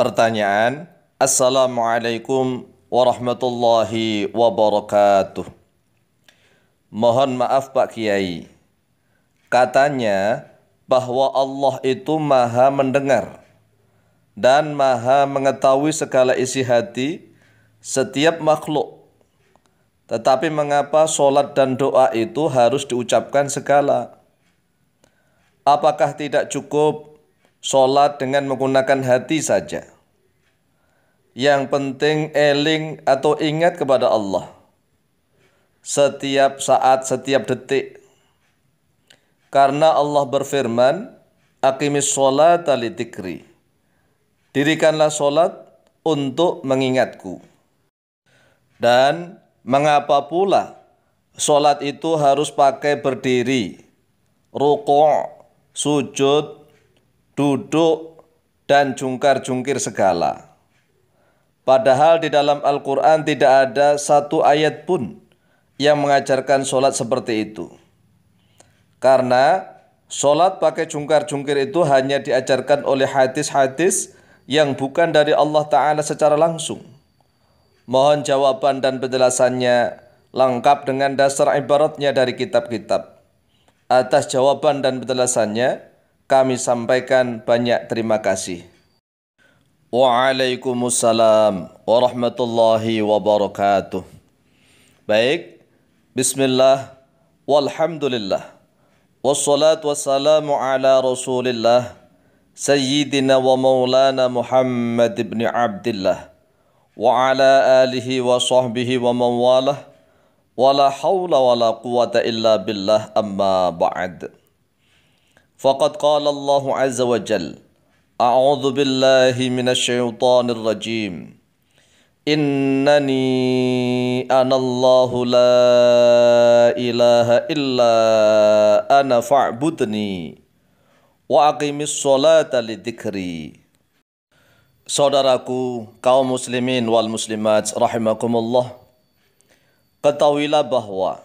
Pertanyaan, Assalamualaikum warahmatullahi wabarakatuh. Mohon maaf Pak Kiai. Katanya bahwa Allah itu maha mendengar dan maha mengetahui segala isi hati setiap makhluk. Tetapi mengapa sholat dan doa itu harus diucapkan segala? Apakah tidak cukup Sholat dengan menggunakan hati saja. Yang penting eling atau ingat kepada Allah. Setiap saat, setiap detik. Karena Allah berfirman, Akimis sholat alitikri. Dirikanlah sholat untuk mengingatku. Dan mengapa pula sholat itu harus pakai berdiri, ruku', sujud, duduk, dan jungkar-jungkir segala. Padahal di dalam Al-Quran tidak ada satu ayat pun yang mengajarkan sholat seperti itu. Karena sholat pakai jungkar-jungkir itu hanya diajarkan oleh hadis-hadis yang bukan dari Allah Ta'ala secara langsung. Mohon jawaban dan penjelasannya lengkap dengan dasar ibaratnya dari kitab-kitab. Atas jawaban dan penjelasannya, kami sampaikan banyak terima kasih. Waalaikumsalam warahmatullahi wabarakatuh. Baik, bismillah walhamdulillah. Wassalatu wassalamu ala rasulillah Sayyidina wa maulana Muhammad ibn Abdullah Wa ala alihi wa sahbihi wa mawalah Wa la hawla wa quwata illa billah amma ba'd فقد قال الله عز وجل أعوذ بالله من الشيطان الرجيم إنني أنا الله لا إله إلا أنا فاعبدني وأقم الصلاة لذكري Saudaraku, kaum muslimin wal muslimat rahimakumullah. Ketahuilah bahwa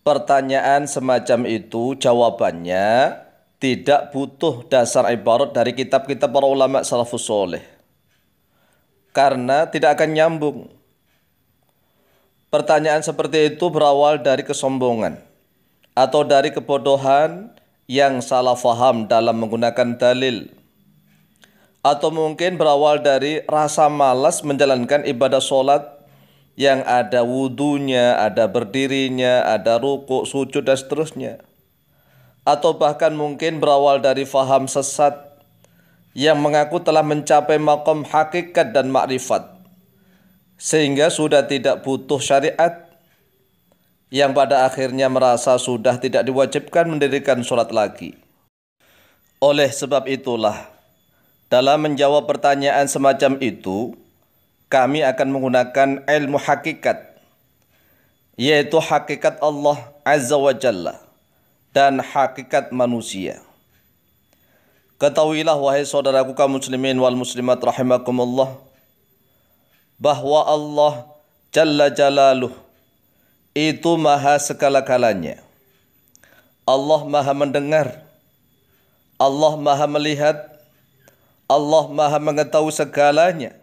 pertanyaan semacam itu jawabannya tidak butuh dasar ibarat dari kitab-kitab para ulama salafus soleh. Karena tidak akan nyambung. Pertanyaan seperti itu berawal dari kesombongan atau dari kebodohan yang salah faham dalam menggunakan dalil. Atau mungkin berawal dari rasa malas menjalankan ibadah sholat yang ada wudhunya, ada berdirinya, ada ruku, sujud, dan seterusnya atau bahkan mungkin berawal dari faham sesat yang mengaku telah mencapai makom hakikat dan makrifat sehingga sudah tidak butuh syariat yang pada akhirnya merasa sudah tidak diwajibkan mendirikan sholat lagi. Oleh sebab itulah, dalam menjawab pertanyaan semacam itu, kami akan menggunakan ilmu hakikat, yaitu hakikat Allah Azza wa Jalla dan hakikat manusia. Ketahuilah wahai saudaraku kaum muslimin wal muslimat rahimakumullah bahwa Allah Jalla Jalaluh itu maha segala-galanya. Allah maha mendengar, Allah maha melihat, Allah maha mengetahui segalanya,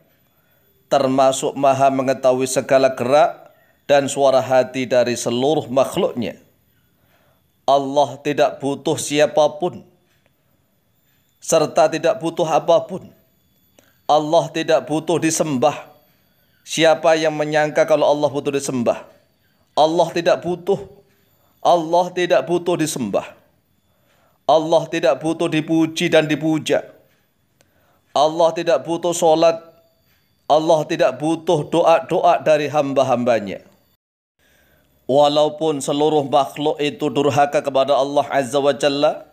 termasuk maha mengetahui segala gerak dan suara hati dari seluruh makhluknya. Allah tidak butuh siapapun serta tidak butuh apapun. Allah tidak butuh disembah. Siapa yang menyangka kalau Allah butuh disembah? Allah tidak butuh. Allah tidak butuh disembah. Allah tidak butuh dipuji dan dipuja. Allah tidak butuh solat. Allah tidak butuh doa-doa dari hamba-hambanya. Walaupun seluruh makhluk itu durhaka kepada Allah Azza wa Jalla,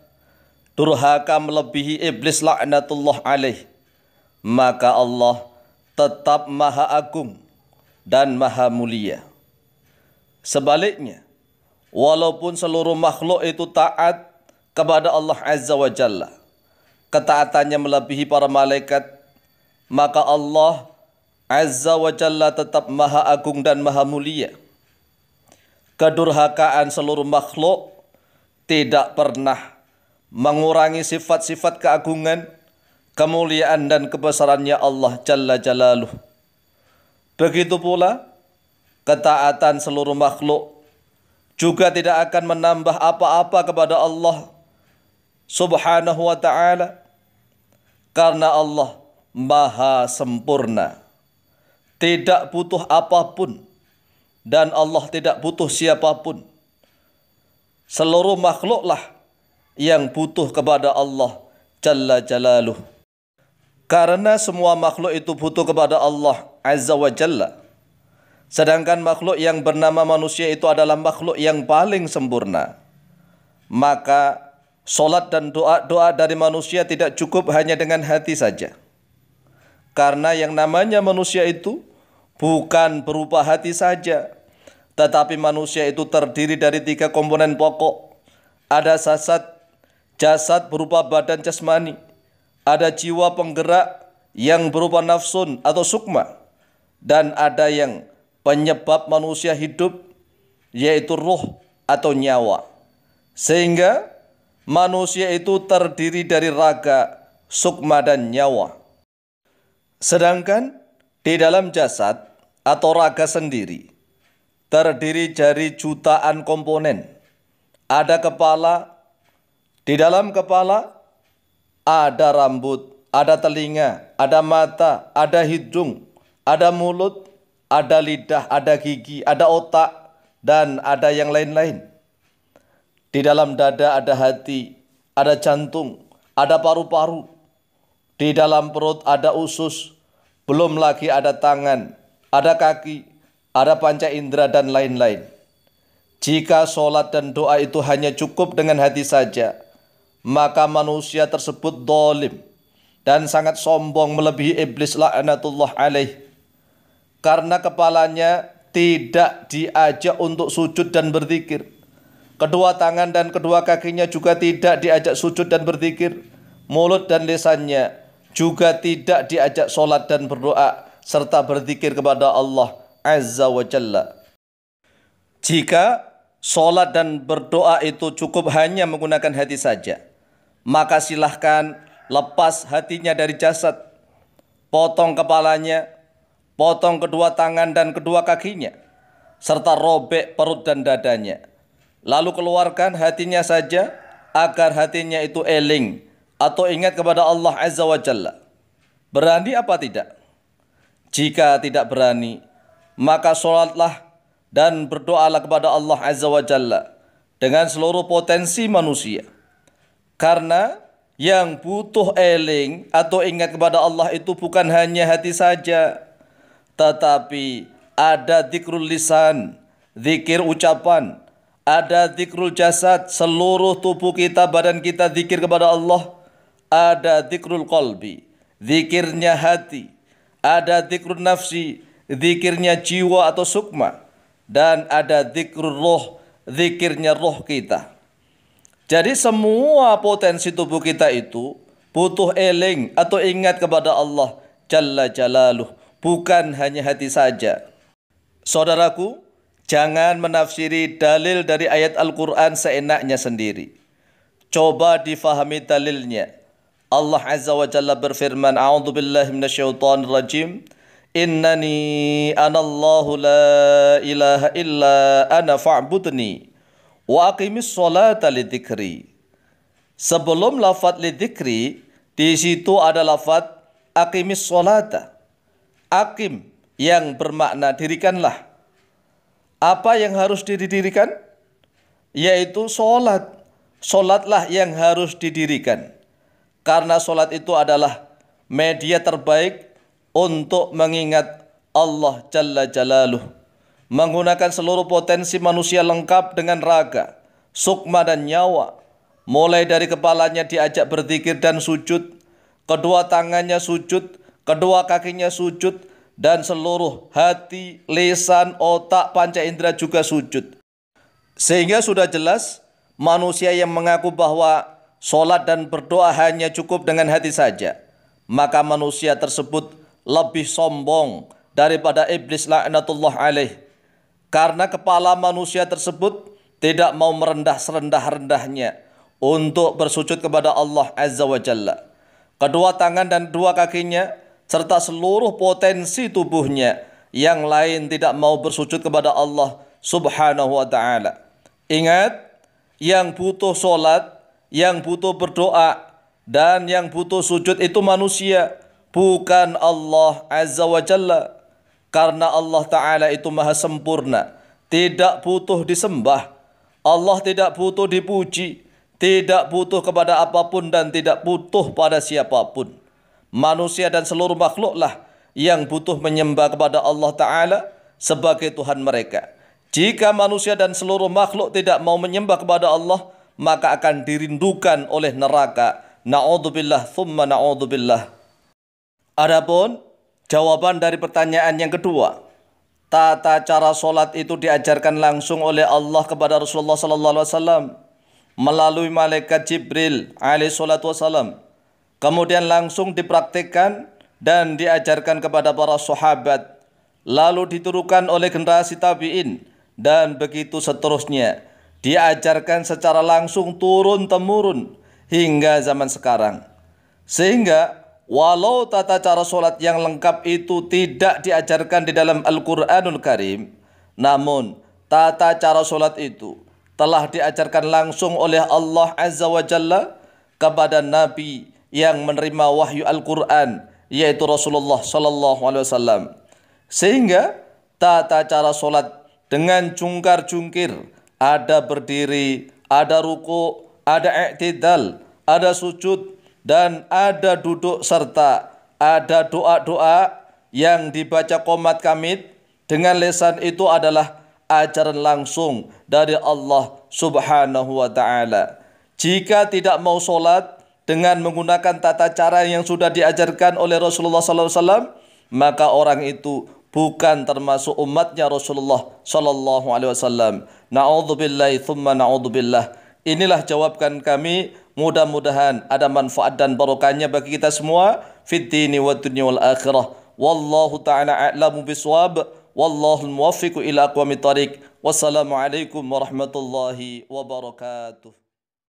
durhaka melebihi iblis laknatullah alaih, maka Allah tetap maha agung dan maha mulia. Sebaliknya, walaupun seluruh makhluk itu taat kepada Allah Azza wa Jalla, ketaatannya melebihi para malaikat, maka Allah Azza wa Jalla tetap maha agung dan maha mulia kedurhakaan seluruh makhluk tidak pernah mengurangi sifat-sifat keagungan, kemuliaan dan kebesarannya Allah Jalla Jalaluh. Begitu pula ketaatan seluruh makhluk juga tidak akan menambah apa-apa kepada Allah Subhanahu wa taala karena Allah Maha sempurna. Tidak butuh apapun dan Allah tidak butuh siapapun. Seluruh makhluklah yang butuh kepada Allah Jalla Jalaluh. Karena semua makhluk itu butuh kepada Allah Azza wa Jalla. Sedangkan makhluk yang bernama manusia itu adalah makhluk yang paling sempurna. Maka solat dan doa-doa dari manusia tidak cukup hanya dengan hati saja. Karena yang namanya manusia itu bukan berupa hati saja, tetapi manusia itu terdiri dari tiga komponen pokok. Ada sasat, jasad berupa badan jasmani, ada jiwa penggerak yang berupa nafsun atau sukma, dan ada yang penyebab manusia hidup, yaitu ruh atau nyawa. Sehingga manusia itu terdiri dari raga, sukma, dan nyawa. Sedangkan di dalam jasad atau raga sendiri terdiri dari jutaan komponen. Ada kepala, di dalam kepala ada rambut, ada telinga, ada mata, ada hidung, ada mulut, ada lidah, ada gigi, ada otak, dan ada yang lain-lain. Di dalam dada ada hati, ada jantung, ada paru-paru. Di dalam perut ada usus, belum lagi ada tangan, ada kaki, ada panca indera dan lain-lain. Jika sholat dan doa itu hanya cukup dengan hati saja, maka manusia tersebut dolim dan sangat sombong melebihi iblis la'anatullah alaih. Karena kepalanya tidak diajak untuk sujud dan berzikir. Kedua tangan dan kedua kakinya juga tidak diajak sujud dan berzikir. Mulut dan lisannya juga tidak diajak sholat dan berdoa serta berzikir kepada Allah Azza wa Jalla. Jika sholat dan berdoa itu cukup hanya menggunakan hati saja, maka silahkan lepas hatinya dari jasad, potong kepalanya, potong kedua tangan dan kedua kakinya, serta robek perut dan dadanya. Lalu keluarkan hatinya saja agar hatinya itu eling atau ingat kepada Allah Azza wa Jalla. Berani apa tidak? Jika tidak berani, maka sholatlah dan berdoalah kepada Allah Azza wa Jalla dengan seluruh potensi manusia. Karena yang butuh eling atau ingat kepada Allah itu bukan hanya hati saja, tetapi ada zikrul lisan, zikir ucapan, ada zikrul jasad, seluruh tubuh kita, badan kita zikir kepada Allah ada zikrul qalbi, zikirnya hati, ada zikrul nafsi, zikirnya jiwa atau sukma, dan ada zikrul roh, zikirnya roh kita. Jadi semua potensi tubuh kita itu butuh eling atau ingat kepada Allah Jalla Jalaluh, bukan hanya hati saja. Saudaraku, jangan menafsiri dalil dari ayat Al-Quran seenaknya sendiri. Coba difahami dalilnya Allah Azza wa Jalla berfirman, A'udhu billahi minasyaitan rajim. Innani anallahu la ilaha illa ana fa'budni wa aqimis sholata lidzikri." Sebelum lafadz lidzikri, di situ ada lafad aqimis sholata. Aqim yang bermakna dirikanlah. Apa yang harus didirikan? Yaitu sholat. Sholatlah yang harus didirikan. Karena sholat itu adalah media terbaik untuk mengingat Allah Jalla Jalaluh. Menggunakan seluruh potensi manusia lengkap dengan raga, sukma dan nyawa. Mulai dari kepalanya diajak berzikir dan sujud, kedua tangannya sujud, kedua kakinya sujud, dan seluruh hati, lisan, otak, panca indera juga sujud. Sehingga sudah jelas manusia yang mengaku bahwa Sholat dan berdoa hanya cukup dengan hati saja. Maka manusia tersebut lebih sombong daripada iblis laknatullah alaih. Karena kepala manusia tersebut tidak mau merendah serendah-rendahnya untuk bersujud kepada Allah Azza wa Jalla. Kedua tangan dan dua kakinya serta seluruh potensi tubuhnya yang lain tidak mau bersujud kepada Allah Subhanahu wa taala. Ingat, yang butuh sholat yang butuh berdoa dan yang butuh sujud itu manusia bukan Allah Azza wa Jalla karena Allah Ta'ala itu maha sempurna tidak butuh disembah Allah tidak butuh dipuji tidak butuh kepada apapun dan tidak butuh pada siapapun manusia dan seluruh makhluklah yang butuh menyembah kepada Allah Ta'ala sebagai Tuhan mereka jika manusia dan seluruh makhluk tidak mau menyembah kepada Allah maka akan dirindukan oleh neraka. Na'udzubillah thumma na'udzubillah. Adapun jawaban dari pertanyaan yang kedua, tata cara solat itu diajarkan langsung oleh Allah kepada Rasulullah sallallahu alaihi wasallam melalui malaikat Jibril alaihi salatu wasallam. Kemudian langsung dipraktikkan dan diajarkan kepada para sahabat, lalu diturunkan oleh generasi tabi'in dan begitu seterusnya Diajarkan secara langsung turun-temurun hingga zaman sekarang. Sehingga walau tata cara sholat yang lengkap itu tidak diajarkan di dalam Al-Quranul Karim, namun tata cara sholat itu telah diajarkan langsung oleh Allah Azza wa Jalla kepada Nabi yang menerima wahyu Al-Quran yaitu Rasulullah Sallallahu Alaihi Wasallam. Sehingga tata cara sholat dengan cungkar cungkir ada berdiri, ada ruku, ada i'tidal, ada sujud, dan ada duduk serta ada doa-doa yang dibaca komat kamit dengan lesan itu adalah ajaran langsung dari Allah subhanahu wa ta'ala. Jika tidak mau sholat dengan menggunakan tata cara yang sudah diajarkan oleh Rasulullah SAW, maka orang itu bukan termasuk umatnya Rasulullah Shallallahu Alaihi Wasallam. Naudzubillahi thumma naudzubillah. Inilah jawabkan kami. Mudah-mudahan ada manfaat dan barokahnya bagi kita semua. Fitni wa dunya wal akhirah. Wallahu ta'ala a'lamu biswab. Wallahu muwaffiqu ila aqwamit tariq. Wassalamualaikum warahmatullahi wabarakatuh.